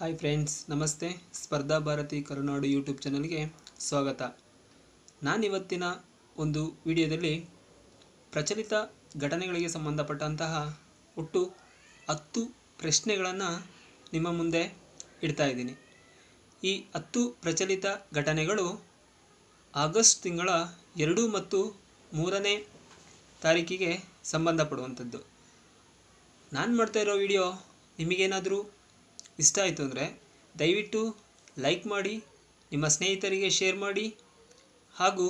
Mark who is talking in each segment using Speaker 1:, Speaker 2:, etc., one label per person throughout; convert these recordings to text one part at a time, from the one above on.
Speaker 1: hi friends ನಮಸ್ತೆ ಸ್ಪರ್ಧಾ ಭಾರತಿ ಕರುನಾಡು YouTube ಚಾನಲ್ಗೆ ಸ್ವಾಗತ ನಾನಿವತ್ತಿನ ಒಂದು ವಿಡಿಯೋದಲ್ಲಿ ಪ್ರಚಲಿತ ಘಟನೆಗಳಿಗೆ ಸಂಬಂಧಪಟ್ಟಂತಹ ಒಟ್ಟು ಹತ್ತು ಪ್ರಶ್ನೆಗಳನ್ನು ನಿಮ್ಮ ಮುಂದೆ ಇಡ್ತಾ ಇದ್ದೀನಿ ಈ ಹತ್ತು ಪ್ರಚಲಿತ ಘಟನೆಗಳು ಆಗಸ್ಟ್ ತಿಂಗಳ ಎರಡು ಮತ್ತು ಮೂರನೇ ತಾರೀಕಿಗೆ ಸಂಬಂಧಪಡುವಂಥದ್ದು ನಾನು ಮಾಡ್ತಾ ಇರೋ ವಿಡಿಯೋ ನಿಮಗೇನಾದರೂ ಇಷ್ಟ ಆಯಿತು ಅಂದರೆ ದಯವಿಟ್ಟು ಲೈಕ್ ಮಾಡಿ ನಿಮ್ಮ ಸ್ನೇಹಿತರಿಗೆ ಶೇರ್ ಮಾಡಿ ಹಾಗೂ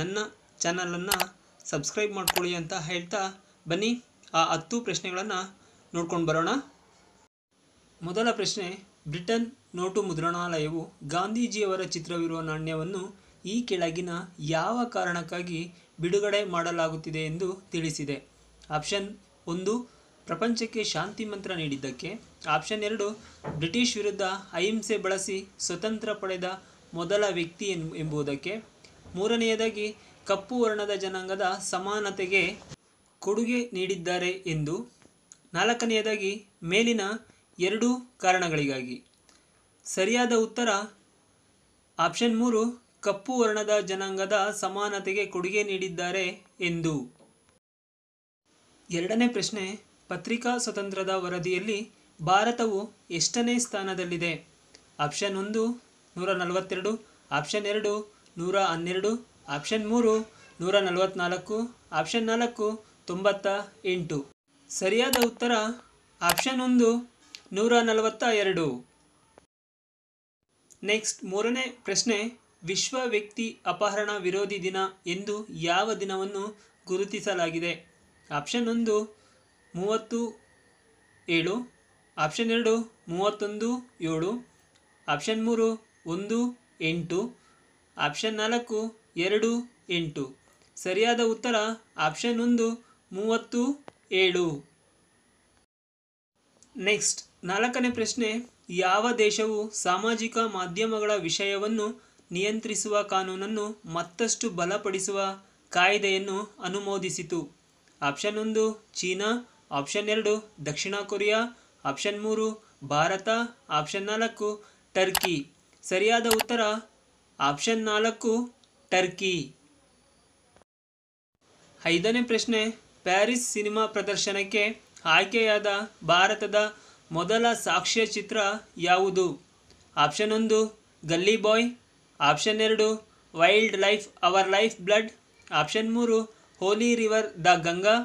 Speaker 1: ನನ್ನ ಚಾನಲನ್ನು ಸಬ್ಸ್ಕ್ರೈಬ್ ಮಾಡ್ಕೊಳ್ಳಿ ಅಂತ ಹೇಳ್ತಾ ಬನ್ನಿ ಆ ಹತ್ತು ಪ್ರಶ್ನೆಗಳನ್ನು ನೋಡ್ಕೊಂಡು ಬರೋಣ ಮೊದಲ ಪ್ರಶ್ನೆ ಬ್ರಿಟನ್ ನೋಟು ಮುದ್ರಣಾಲಯವು ಗಾಂಧೀಜಿಯವರ ಚಿತ್ರವಿರುವ ನಾಣ್ಯವನ್ನು ಈ ಕೆಳಗಿನ ಯಾವ ಕಾರಣಕ್ಕಾಗಿ ಬಿಡುಗಡೆ ಮಾಡಲಾಗುತ್ತಿದೆ ಎಂದು ತಿಳಿಸಿದೆ ಆಪ್ಷನ್ ಒಂದು ಪ್ರಪಂಚಕ್ಕೆ ಶಾಂತಿ ಮಂತ್ರ ನೀಡಿದ್ದಕ್ಕೆ ಆಪ್ಷನ್ ಎರಡು ಬ್ರಿಟಿಷ್ ವಿರುದ್ಧ ಅಹಿಂಸೆ ಬಳಸಿ ಸ್ವತಂತ್ರ ಪಡೆದ ಮೊದಲ ವ್ಯಕ್ತಿ ಎಂಬುದಕ್ಕೆ ಮೂರನೆಯದಾಗಿ ಕಪ್ಪು ವರ್ಣದ ಜನಾಂಗದ ಸಮಾನತೆಗೆ ಕೊಡುಗೆ ನೀಡಿದ್ದಾರೆ ಎಂದು ನಾಲ್ಕನೆಯದಾಗಿ ಮೇಲಿನ ಎರಡೂ ಕಾರಣಗಳಿಗಾಗಿ ಸರಿಯಾದ ಉತ್ತರ ಆಪ್ಷನ್ ಮೂರು ಕಪ್ಪು ವರ್ಣದ ಜನಾಂಗದ ಸಮಾನತೆಗೆ ಕೊಡುಗೆ ನೀಡಿದ್ದಾರೆ ಎಂದು ಎರಡನೇ ಪ್ರಶ್ನೆ ಪತ್ರಿಕಾ ಸ್ವತಂತ್ರದ ವರದಿಯಲ್ಲಿ ಭಾರತವು ಎಷ್ಟನೇ ಸ್ಥಾನದಲ್ಲಿದೆ ಆಪ್ಷನ್ ಒಂದು ನೂರ ನಲವತ್ತೆರಡು ಆಪ್ಷನ್ ಎರಡು ನೂರ ಹನ್ನೆರಡು ಆಪ್ಷನ್ ಮೂರು ನೂರ ನಲವತ್ತ್ನಾಲ್ಕು ಆಪ್ಷನ್ ನಾಲ್ಕು ತೊಂಬತ್ತ ಎಂಟು ಸರಿಯಾದ ಉತ್ತರ ಆಪ್ಷನ್ ಒಂದು ನೂರ ನಲವತ್ತ ಎರಡು ನೆಕ್ಸ್ಟ್ ಮೂರನೇ ಪ್ರಶ್ನೆ ವಿಶ್ವ ವ್ಯಕ್ತಿ ಅಪಹರಣ ವಿರೋಧಿ ದಿನ ಎಂದು ಯಾವ ದಿನವನ್ನು ಗುರುತಿಸಲಾಗಿದೆ ಆಪ್ಷನ್ ಒಂದು ಮೂವತ್ತು ಏಳು ಆಪ್ಷನ್ ಎರಡು ಮೂವತ್ತೊಂದು ಏಳು ಆಪ್ಷನ್ ಮೂರು ಒಂದು ಎಂಟು ಆಪ್ಷನ್ ನಾಲ್ಕು ಎರಡು ಎಂಟು ಸರಿಯಾದ ಉತ್ತರ ಆಪ್ಷನ್ ಒಂದು ಮೂವತ್ತು ಏಳು ನೆಕ್ಸ್ಟ್ ನಾಲ್ಕನೇ ಪ್ರಶ್ನೆ ಯಾವ ದೇಶವು ಸಾಮಾಜಿಕ ಮಾಧ್ಯಮಗಳ ವಿಷಯವನ್ನು ನಿಯಂತ್ರಿಸುವ ಕಾನೂನನ್ನು ಮತ್ತಷ್ಟು ಬಲಪಡಿಸುವ ಕಾಯ್ದೆಯನ್ನು ಅನುಮೋದಿಸಿತು ಆಪ್ಷನ್ ಒಂದು ಚೀನಾ ಆಪ್ಷನ್ ಎರಡು ದಕ್ಷಿಣ ಕೊರಿಯಾ ಆಪ್ಷನ್ ಮೂರು ಭಾರತ ಆಪ್ಷನ್ ನಾಲ್ಕು ಟರ್ಕಿ ಸರಿಯಾದ ಉತ್ತರ ಆಪ್ಷನ್ ನಾಲ್ಕು ಟರ್ಕಿ ಐದನೇ ಪ್ರಶ್ನೆ ಪ್ಯಾರಿಸ್ ಸಿನಿಮಾ ಪ್ರದರ್ಶನಕ್ಕೆ ಆಯ್ಕೆಯಾದ ಭಾರತದ ಮೊದಲ ಸಾಕ್ಷ್ಯ ಚಿತ್ರ ಯಾವುದು ಆಪ್ಷನ್ ಒಂದು ಗಲ್ಲಿ ಬಾಯ್ ಆಪ್ಷನ್ ಎರಡು wildlife our lifeblood option ಮೂರು holy river the Ganga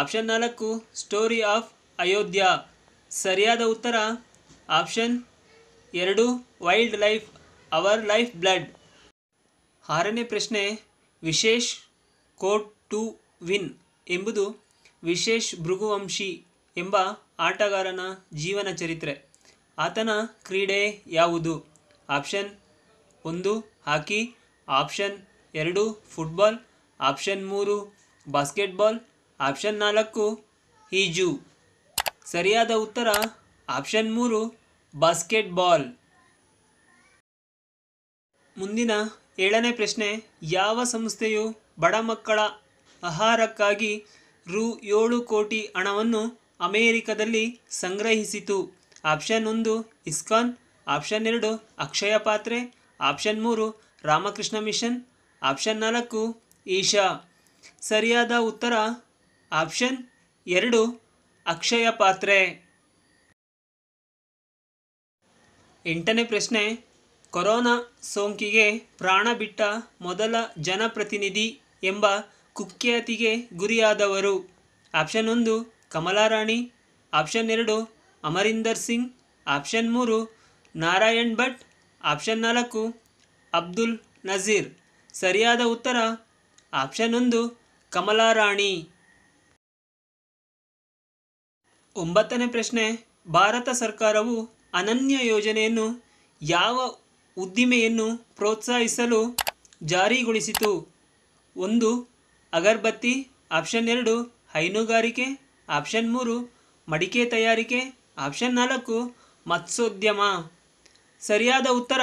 Speaker 1: option ನಾಲ್ಕು ಸ್ಟೋರಿ ಆಫ್ ಅಯೋಧ್ಯ ಸರಿಯಾದ ಉತ್ತರ ಆಪ್ಷನ್ ಎರಡು wildlife our lifeblood ಆರನೇ ಪ್ರಶ್ನೆ ವಿಶೇಷ್ ಕೋಟ್ ಟು ವಿನ್ ಎಂಬುದು ವಿಶೇಷ್ ಭೃಗುವಂಶಿ ಎಂಬ ಆಟಗಾರನ ಜೀವನ ಚರಿತ್ರೆ ಆತನ ಕ್ರೀಡೆ ಯಾವುದು ಆಪ್ಷನ್ ಒಂದು ಹಾಕಿ ಆಪ್ಷನ್ ಎರಡು ಫುಟ್ಬಾಲ್ ಆಪ್ಷನ್ ಮೂರು ಬಾಸ್ಕೆಟ್ಬಾಲ್ ಆಪ್ಷನ್ ನಾಲ್ಕು ಈಜು ಸರಿಯಾದ ಉತ್ತರ ಆಪ್ಷನ್ ಮೂರು ಬಾಸ್ಕೆಟ್ಬಾಲ್ ಮುಂದಿನ ಏಳನೇ ಪ್ರಶ್ನೆ ಯಾವ ಸಂಸ್ಥೆಯು ಬಡ ಮಕ್ಕಳ ಆಹಾರಕ್ಕಾಗಿ ರು ಏಳು ಕೋಟಿ ಹಣವನ್ನು ಅಮೇರಿಕದಲ್ಲಿ ಸಂಗ್ರಹಿಸಿತು ಆಪ್ಷನ್ ಒಂದು ಇಸ್ಕಾನ್ ಆಪ್ಷನ್ ಎರಡು ಅಕ್ಷಯ ಪಾತ್ರೆ ಆಪ್ಷನ್ ಮೂರು ರಾಮಕೃಷ್ಣ ಮಿಷನ್ ಆಪ್ಷನ್ ನಾಲ್ಕು ಈಶಾ ಸರಿಯಾದ ಉತ್ತರ ಆಪ್ಷನ್ ಎರಡು ಅಕ್ಷಯ ಪಾತ್ರೆ ಎಂಟನೇ ಪ್ರಶ್ನೆ ಕೊರೋನಾ ಸೋಂಕಿಗೆ ಪ್ರಾಣ ಬಿಟ್ಟ ಮೊದಲ ಜನಪ್ರತಿನಿಧಿ ಎಂಬ ಕುಖ್ಯಾತಿಗೆ ಗುರಿಯಾದವರು ಆಪ್ಷನ್ ಒಂದು ಕಮಲಾರಾಣಿ ಆಪ್ಷನ್ ಎರಡು ಅಮರಿಂದರ್ ಸಿಂಗ್ ಆಪ್ಷನ್ ಮೂರು ನಾರಾಯಣ್ ಭಟ್ ಆಪ್ಷನ್ ನಾಲ್ಕು ಅಬ್ದುಲ್ ನಜೀರ್ ಸರಿಯಾದ ಉತ್ತರ ಆಪ್ಷನ್ ಒಂದು ಕಮಲಾರಾಣಿ ಒಂಬತ್ತನೇ ಪ್ರಶ್ನೆ ಭಾರತ ಸರ್ಕಾರವು ಅನನ್ಯ ಯೋಜನೆಯನ್ನು ಯಾವ ಉದ್ದಿಮೆಯನ್ನು ಪ್ರೋತ್ಸಾಹಿಸಲು ಜಾರಿಗೊಳಿಸಿತು ಒಂದು ಅಗರ್ಬತ್ತಿ ಆಪ್ಷನ್ ಎರಡು ಹೈನುಗಾರಿಕೆ ಆಪ್ಷನ್ ಮೂರು ಮಡಿಕೆ ತಯಾರಿಕೆ ಆಪ್ಷನ್ ನಾಲ್ಕು ಮತ್ಸೋದ್ಯಮ ಸರಿಯಾದ ಉತ್ತರ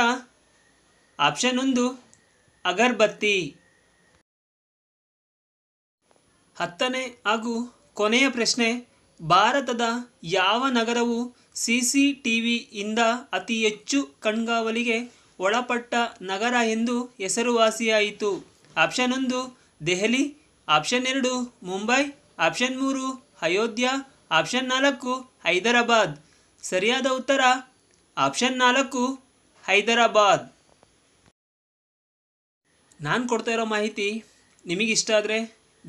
Speaker 1: ಆಪ್ಷನ್ ಒಂದು ಅಗರ್ಬತ್ತಿ ಹತ್ತನೇ ಹಾಗೂ ಕೊನೆಯ ಪ್ರಶ್ನೆ ಭಾರತದ ಯಾವ ನಗರವು ಸಿ ಸಿ ಟಿ ವಿಯಿಂದ ಅತಿ ಹೆಚ್ಚು ಕಣ್ಗಾವಲಿಗೆ ಒಳಪಟ್ಟ ನಗರ ಎಂದು ಹೆಸರುವಾಸಿಯಾಯಿತು ಆಪ್ಷನ್ ಒಂದು ದೆಹಲಿ ಆಪ್ಷನ್ ಎರಡು ಮುಂಬೈ ಆಪ್ಷನ್ ಮೂರು ಅಯೋಧ್ಯ ಆಪ್ಷನ್ ನಾಲ್ಕು ಹೈದರಾಬಾದ್ ಸರಿಯಾದ ಉತ್ತರ ಆಪ್ಷನ್ ನಾಲ್ಕು ಹೈದರಾಬಾದ್ ನಾನು ಕೊಡ್ತಾ ಇರೋ ಮಾಹಿತಿ ನಿಮಗಿಷ್ಟ ಆದರೆ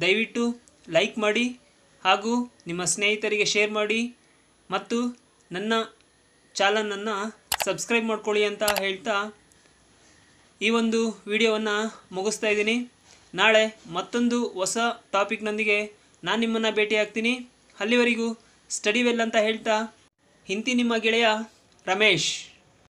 Speaker 1: ದಯವಿಟ್ಟು ಲೈಕ್ ಮಾಡಿ ಹಾಗೂ ನಿಮ್ಮ ಸ್ನೇಹಿತರಿಗೆ ಶೇರ್ ಮಾಡಿ ಮತ್ತು ನನ್ನ ಚಾನಲನ್ನು ಸಬ್ಸ್ಕ್ರೈಬ್ ಮಾಡ್ಕೊಳ್ಳಿ ಅಂತ ಹೇಳ್ತಾ ಈ ಒಂದು ವಿಡಿಯೋವನ್ನು ಮುಗಿಸ್ತಾ ಇದ್ದೀನಿ ನಾಳೆ ಮತ್ತೊಂದು ಹೊಸ ಟಾಪಿಕ್ನೊಂದಿಗೆ ನಾನು ನಿಮ್ಮನ್ನು ಭೇಟಿಯಾಗ್ತೀನಿ ಅಲ್ಲಿವರೆಗೂ ಸ್ಟಡಿ ವೆಲ್ ಅಂತ ಹೇಳ್ತಾ ಹಿಂತಿ ನಿಮ್ಮ ಗೆಳೆಯ ರಮೇಶ್